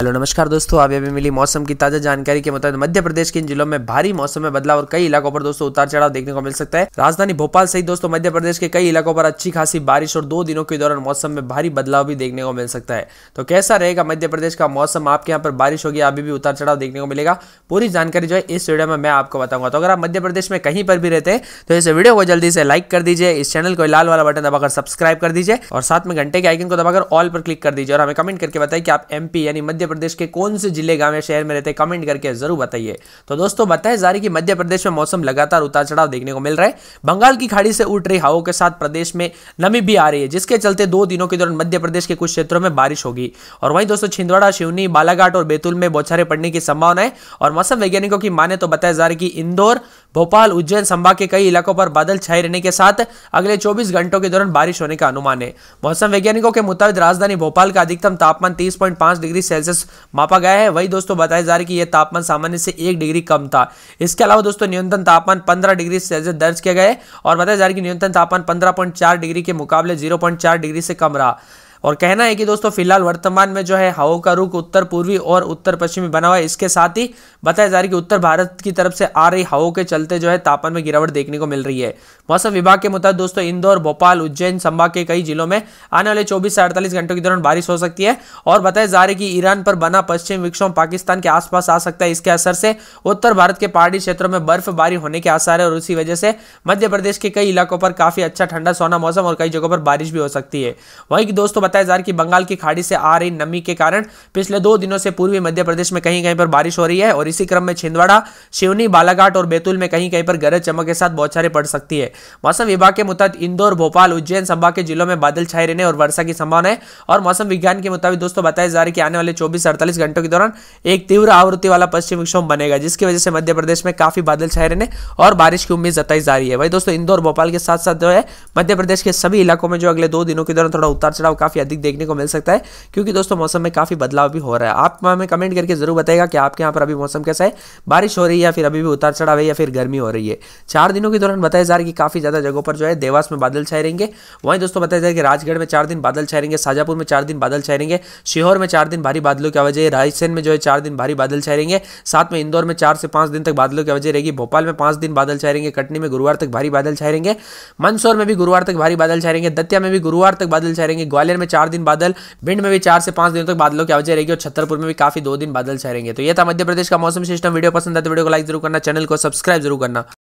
hello नमस्कार दोस्तों अभी अभी मिली मौसम की ताज़ा जानकारी के मुताबिक मध्य प्रदेश के इन जिलों में भारी मौसम में बदलाव और कई इलाकों पर दोस्तों उतार चढ़ाव देखने को मिल सकता है राजधानी भोपाल सहित दोस्तों मध्य प्रदेश के कई इलाकों पर अच्छी खासी बारिश और दो दिनों के दौरान मौसम में भारी बदलाव भी देखने को मिल सकता है तो कैसा रहेगा मध्य प्रदेश का मौसम आपके यहाँ पर बारिश होगी अभी भी उतार चढ़ाव देखने को मिलेगा पूरी जानकारी जो है इस वीडियो में मैं आपको बताऊंगा तो अगर आप मध्य प्रदेश में कहीं पर भी रहते हैं तो इस वीडियो को जल्दी से लाइक कर दीजिए इस चैनल को लाल वाला बटन दबाकर सब्सक्राइब कर दीजिए और साथ में घंटे के आइकन को दबाकर ऑल पर क्लिक कर दीजिए और हमें कमेंट करके बताइए कि आप एमपी यानी मध्य प्रदेश के कौन से जिले गांव या शहर में रहते हैं कमेंट करके जरूर बताइए तो दोस्तों बताए जा रही कि मध्य प्रदेश में मौसम लगातार उतार चढ़ाव देखने को मिल रहा है बंगाल की खाड़ी से उठ रही हवाओं के साथ प्रदेश में नमी भी आ रही है जिसके चलते दो दिनों के दौरान मध्य प्रदेश के कुछ क्षेत्रों में बारिश होगी और वहीं दोस्तों छिंदवाड़ा शिवनी बालाघाट और बैतूल में बौछारे पड़ने की संभावना है और मौसम वैज्ञानिकों की माने तो बताया जा रहा है कि इंदौर भोपाल उज्जैन संभाग के कई इलाकों पर बादल छाए रहने के साथ अगले 24 घंटों के दौरान बारिश होने का अनुमान है मौसम वैज्ञानिकों के मुताबिक राजधानी भोपाल का अधिकतम तापमान 30.5 डिग्री सेल्सियस सेल्सियस मापा गया है वही दोस्तों बताया जा रहा है कि यह तापमान सामान्य से एक डिग्री कम था इसके अलावा दोस्तों न्यूनतम तापमान पंद्रह डिग्री सेल्सियस दर्ज किया गया है और बताया जा रहा है कि न्यूनतम तापमान पंद्रह डिग्री के मुकाबले जीरो डिग्री से कम रहा और कहना है कि दोस्तों फिलहाल वर्तमान में जो है हवा का रुख उत्तर पूर्वी और उत्तर पश्चिमी बना हुआ है इसके साथ ही बताया जा रहा है कि उत्तर भारत की तरफ से आ रही हवा के चलते जो है तापमान में गिरावट देखने को मिल रही है मौसम विभाग के मुताबिक दोस्तों इंदौर भोपाल उज्जैन संभाग के कई जिलों में आने वाले चौबीस से अड़तालीस घंटों के दौरान बारिश हो सकती है और बताया जा रहा है कि ईरान पर बना पश्चिम विक्षोभ पाकिस्तान के आसपास आ सकता है इसके असर से उत्तर भारत के पहाड़ी क्षेत्रों में बर्फबारी होने के आसार है और उसी वजह से मध्य प्रदेश के कई इलाकों पर काफी अच्छा ठंडा सोना मौसम और कई जगहों पर बारिश भी हो सकती है वहीं दोस्तों बताया जा रहा है कि बंगाल की खाड़ी से आ रही नमी के कारण पिछले दो दिनों से पूर्वी मध्य प्रदेश में कहीं कहीं पर बारिश हो रही है और इसी क्रम में छिंदवाड़ा शिवनी बालाघाट और बैतूल में कहीं कहीं पर गरज चमक के साथ बौछारें पड़ सकती है मौसम विभाग के मुताबिक इंदौर भोपाल उज्जैन संभाग के जिलों में बादल छाए रहने और वर्षा की संभावना है और मौसम विज्ञान के मुताबिक दोस्तों बताया जा रहा है कि आने वाले चौबीस अड़तालीस घंटों के दौरान एक तीव्र आवृत्ति वाला पश्चिम विक्षोभ बनेगा जिसकी वजह से मध्य प्रदेश में काफी बादल छाए रहने और बारिश की उम्मीद जताई जा रही है वही दोस्तों इंदौर भोपाल के साथ साथ जो है मध्य प्रदेश के सभी इलाकों में जो अगले दो दिनों के दौरान थोड़ा उतार चढ़ाव काफी काफ़ी अधिक देखने को मिल सकता है क्योंकि दोस्तों मौसम में काफ़ी बदलाव भी हो रहा है आप हमें कमेंट करके ज़रूर बताएगा कि आपके यहाँ पर अभी मौसम कैसा है बारिश हो रही है या फिर अभी भी उतार चढ़ाव है या फिर गर्मी हो रही है चार दिनों के दौरान बताया जा रहा है कि काफ़ी ज़्यादा जगहों पर जो है देवास में बादल छाए रहेंगे वहीं दोस्तों बताया जाए कि राजगढ़ में चार दिन बादल छाए रहेंगे शाजापुर में चार दिन बादल छाए रहेंगे शिहोर में चार दिन भारी बादलों की वजह रायसेन में जो है चार दिन भारी बादल छाए रहेंगे साथ में इंदौर में चार से पाँच दिन तक बादलों की वजह रहेगी भोपाल में पाँच दिन बादल छाए रहेंगे कटनी में गुरुवार तक भारी बादल छाए रहेंगे मंदसौर में भी गुरुवार तक भारी बादल छाए रहेंगे दतिया में भी गुरुवार तक बादल छाए रहेंगे ग्वालियर में में चार दिन बादल भिंड में भी चार से पांच दिनों तक बादलों की आवाजाही रहेगी और छतरपुर में भी काफी दो दिन बादल छह रहेंगे तो यह था मध्य प्रदेश का मौसम सिस्टम वीडियो पसंद है तो वीडियो को लाइक जरूर करना चैनल को सब्सक्राइब जरूर करना